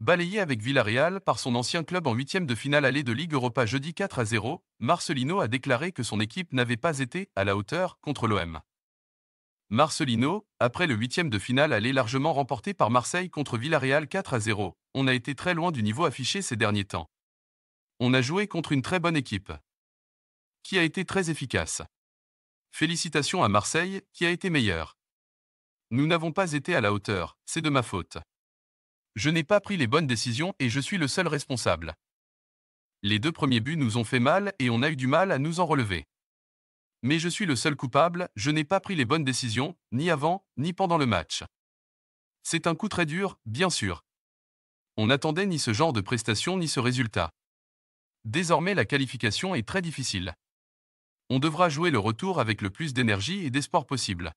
Balayé avec Villarreal par son ancien club en huitième de finale allée de Ligue Europa jeudi 4 à 0, Marcelino a déclaré que son équipe n'avait pas été à la hauteur contre l'OM. Marcelino, après le huitième de finale allée largement remporté par Marseille contre Villarreal 4 à 0, on a été très loin du niveau affiché ces derniers temps. On a joué contre une très bonne équipe. Qui a été très efficace. Félicitations à Marseille, qui a été meilleure. Nous n'avons pas été à la hauteur, c'est de ma faute. Je n'ai pas pris les bonnes décisions et je suis le seul responsable. Les deux premiers buts nous ont fait mal et on a eu du mal à nous en relever. Mais je suis le seul coupable, je n'ai pas pris les bonnes décisions, ni avant, ni pendant le match. C'est un coup très dur, bien sûr. On n'attendait ni ce genre de prestation ni ce résultat. Désormais la qualification est très difficile. On devra jouer le retour avec le plus d'énergie et d'espoir possible.